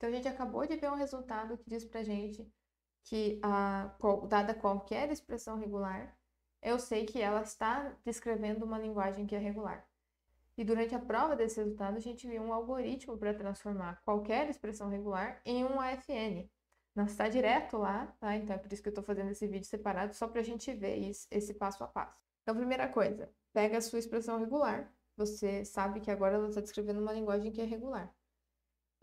Então, a gente acabou de ver um resultado que diz para gente que, a, dada qualquer expressão regular, eu sei que ela está descrevendo uma linguagem que é regular. E durante a prova desse resultado, a gente viu um algoritmo para transformar qualquer expressão regular em um AFN. Não está direto lá, tá? Então é por isso que eu estou fazendo esse vídeo separado, só para a gente ver isso, esse passo a passo. Então, primeira coisa, pega a sua expressão regular. Você sabe que agora ela está descrevendo uma linguagem que é regular.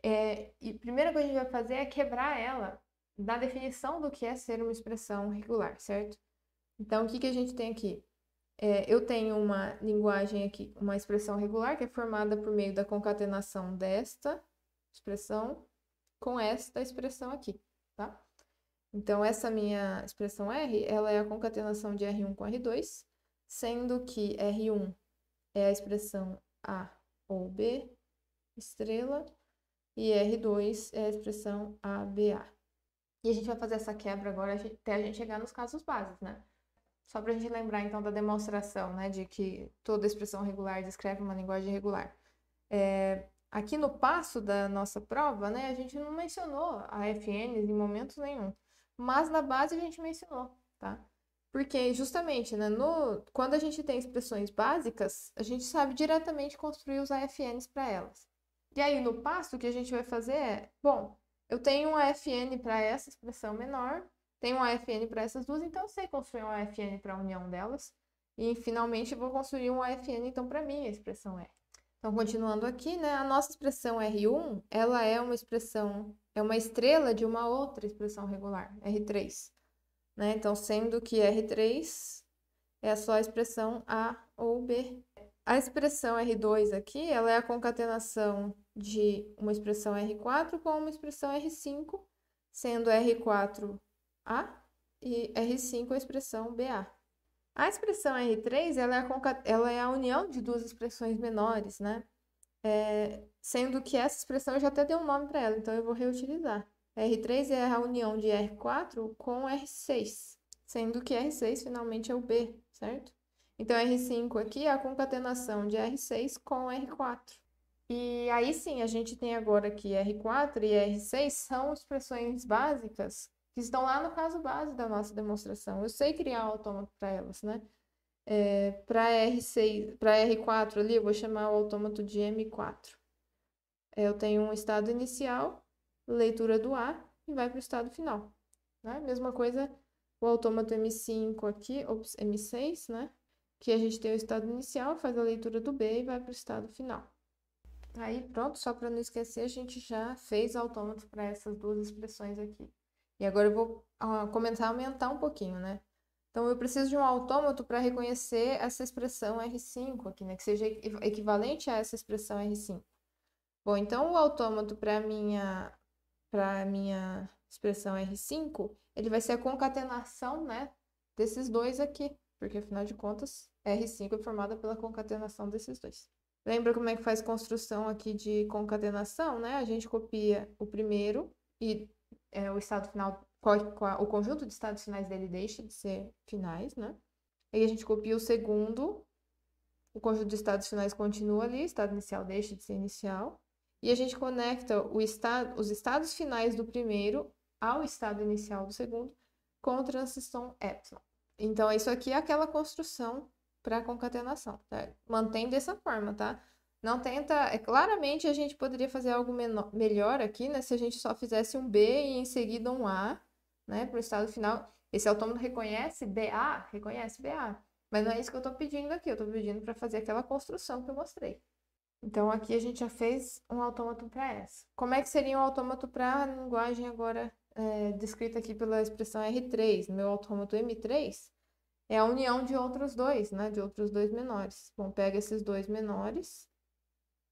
É, e a primeira coisa que a gente vai fazer é quebrar ela da definição do que é ser uma expressão regular, certo? Então, o que, que a gente tem aqui? É, eu tenho uma linguagem aqui, uma expressão regular que é formada por meio da concatenação desta expressão com esta expressão aqui, tá? Então, essa minha expressão R, ela é a concatenação de R1 com R2, sendo que R1 é a expressão A ou B, estrela, e R2 é a expressão ABA. E a gente vai fazer essa quebra agora até a gente chegar nos casos básicos, né? Só para a gente lembrar, então, da demonstração, né, de que toda expressão regular descreve uma linguagem regular. É, aqui no passo da nossa prova, né, a gente não mencionou a FN em momento nenhum, mas na base a gente mencionou, tá? Porque, justamente, né, no, quando a gente tem expressões básicas, a gente sabe diretamente construir os AFNs para elas. E aí, no passo, o que a gente vai fazer é, bom, eu tenho um Fn para essa expressão menor, tenho um Fn para essas duas, então eu sei construir um Fn para a união delas. E finalmente vou construir um Fn então para mim, a expressão R. É. Então, continuando aqui, né, a nossa expressão R1, ela é uma expressão, é uma estrela de uma outra expressão regular, R3. Né? Então, sendo que R3 é só a expressão A ou B. A expressão R2 aqui, ela é a concatenação de uma expressão R4 com uma expressão R5, sendo R4 A e R5 a expressão BA. A expressão R3 ela é, a ela é a união de duas expressões menores, né? É, sendo que essa expressão eu já até dei um nome para ela, então eu vou reutilizar. R3 é a união de R4 com R6, sendo que R6 finalmente é o B, certo? Então, R5 aqui é a concatenação de R6 com R4. E aí sim, a gente tem agora que R4 e R6 são expressões básicas que estão lá no caso base da nossa demonstração. Eu sei criar o autômato para elas, né? É, para r 4 ali, eu vou chamar o autômato de M4. É, eu tenho um estado inicial, leitura do A e vai para o estado final. Né? Mesma coisa o autômato M5 aqui, ops, M6, né? que a gente tem o estado inicial, faz a leitura do B e vai para o estado final. Aí pronto, só para não esquecer, a gente já fez autômato para essas duas expressões aqui. E agora eu vou uh, ah, começar a aumentar um pouquinho, né? Então eu preciso de um autômato para reconhecer essa expressão R5 aqui, né? Que seja equivalente a essa expressão R5. Bom, então o autômato para minha para minha expressão R5, ele vai ser a concatenação, né, desses dois aqui porque afinal de contas, R5 é formada pela concatenação desses dois. Lembra como é que faz construção aqui de concatenação, né? A gente copia o primeiro e é, o estado final, qual, qual, o conjunto de estados finais dele deixa de ser finais, né? Aí a gente copia o segundo, o conjunto de estados finais continua ali, o estado inicial deixa de ser inicial. E a gente conecta o estado, os estados finais do primeiro ao estado inicial do segundo com transição epsilon. Então, isso aqui é aquela construção para concatenação, tá? Mantém dessa forma, tá? Não tenta. É, claramente a gente poderia fazer algo menor, melhor aqui, né? Se a gente só fizesse um B e em seguida um A, né? Para o estado final. Esse autômato reconhece BA, reconhece BA. Mas não é isso que eu estou pedindo aqui, eu estou pedindo para fazer aquela construção que eu mostrei. Então aqui a gente já fez um autômato para essa. Como é que seria um autômato para a linguagem agora é, descrita aqui pela expressão R3, meu autômato M3, é a união de outros dois, né? De outros dois menores. Bom, pega esses dois menores,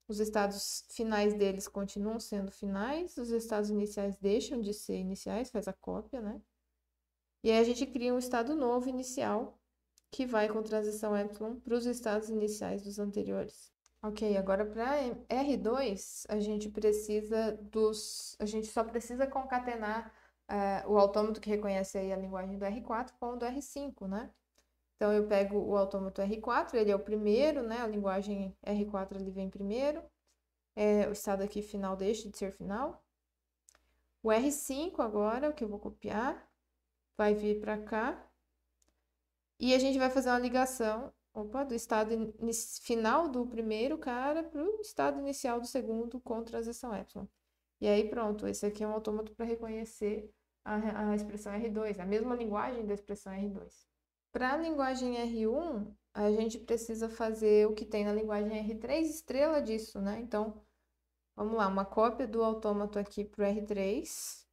os estados finais deles continuam sendo finais, os estados iniciais deixam de ser iniciais, faz a cópia, né? E aí a gente cria um estado novo inicial que vai com transição epsilon para os estados iniciais dos anteriores. Ok, agora para R2, a gente precisa dos. A gente só precisa concatenar uh, o autômato que reconhece aí a linguagem do R4 com o do R5, né? Então eu pego o autômato R4, ele é o primeiro, né? A linguagem R4 ele vem primeiro. É, o estado aqui final deixa de ser final. O R5 agora, o que eu vou copiar, vai vir para cá. E a gente vai fazer uma ligação Opa, do estado in... final do primeiro cara para o estado inicial do segundo com transição epsilon. E aí pronto, esse aqui é um autômato para reconhecer a, a expressão R2, a mesma linguagem da expressão R2. Para a linguagem R1, a gente precisa fazer o que tem na linguagem R3 estrela disso, né? Então, vamos lá, uma cópia do autômato aqui para o R3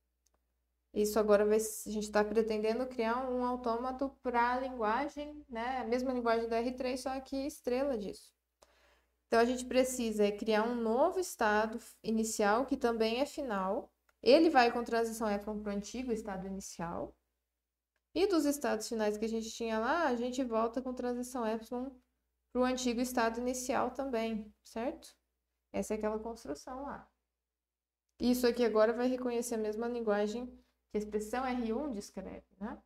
isso agora vai, a gente está pretendendo criar um autômato para a linguagem, né? A mesma linguagem do R3, só que estrela disso. Então a gente precisa é criar um novo estado inicial que também é final. Ele vai com transição Epsilon para o antigo estado inicial. E dos estados finais que a gente tinha lá, a gente volta com transição Epsilon para o antigo estado inicial também, certo? Essa é aquela construção lá. Isso aqui agora vai reconhecer a mesma linguagem que a expressão R1 descreve, né?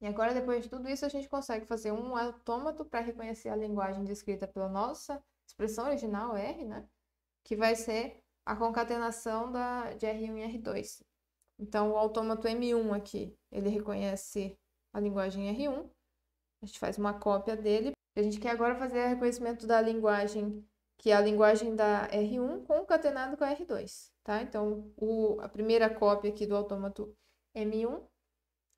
E agora, depois de tudo isso, a gente consegue fazer um autômato para reconhecer a linguagem descrita pela nossa expressão original R, né? Que vai ser a concatenação da, de R1 e R2. Então, o autômato M1 aqui, ele reconhece a linguagem R1. A gente faz uma cópia dele. A gente quer agora fazer o reconhecimento da linguagem, que é a linguagem da R1, concatenado com a R2, tá? Então, o, a primeira cópia aqui do autômato M1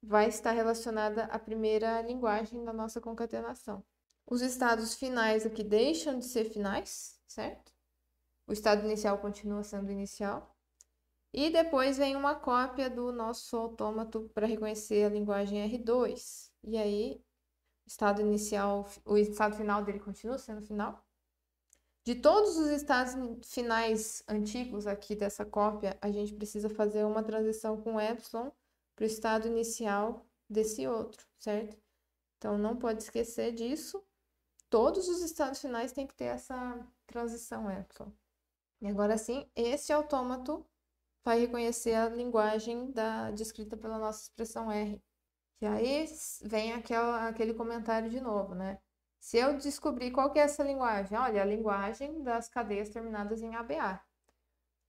vai estar relacionada à primeira linguagem da nossa concatenação. Os estados finais aqui deixam de ser finais, certo? O estado inicial continua sendo inicial. E depois vem uma cópia do nosso autômato para reconhecer a linguagem R2. E aí, o estado inicial, o estado final dele continua sendo final. De todos os estados finais antigos aqui dessa cópia, a gente precisa fazer uma transição com epsilon para o estado inicial desse outro, certo? Então não pode esquecer disso. Todos os estados finais têm que ter essa transição, é, E agora sim, esse autômato vai reconhecer a linguagem da, descrita pela nossa expressão R. E aí vem aquela, aquele comentário de novo, né? Se eu descobrir qual que é essa linguagem, olha, a linguagem das cadeias terminadas em ABA.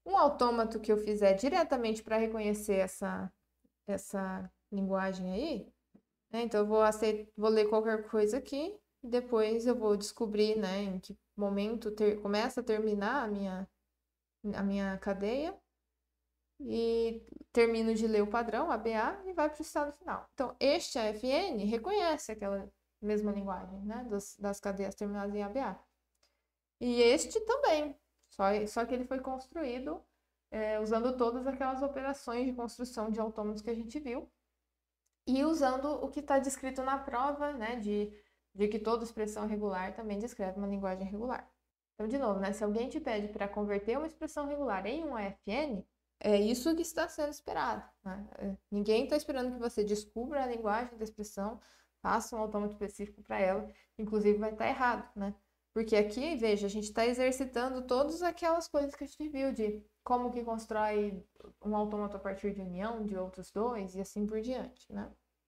Um autômato que eu fizer diretamente para reconhecer essa essa linguagem aí. Né? Então, eu vou, aceit, vou ler qualquer coisa aqui e depois eu vou descobrir né, em que momento ter, começa a terminar a minha, a minha cadeia e termino de ler o padrão, ABA, e vai para o estado final. Então, este AFN reconhece aquela mesma linguagem né, das, das cadeias terminadas em ABA. E este também, só, só que ele foi construído é, usando todas aquelas operações de construção de autômatos que a gente viu, e usando o que está descrito na prova, né, de, de que toda expressão regular também descreve uma linguagem regular. Então, de novo, né, se alguém te pede para converter uma expressão regular em um AFN, é isso que está sendo esperado. Né? É, ninguém está esperando que você descubra a linguagem da expressão, faça um autômato específico para ela, inclusive vai estar tá errado, né? Porque aqui, veja, a gente está exercitando todas aquelas coisas que a gente viu de como que constrói um autômato a partir de união de outros dois e assim por diante, né?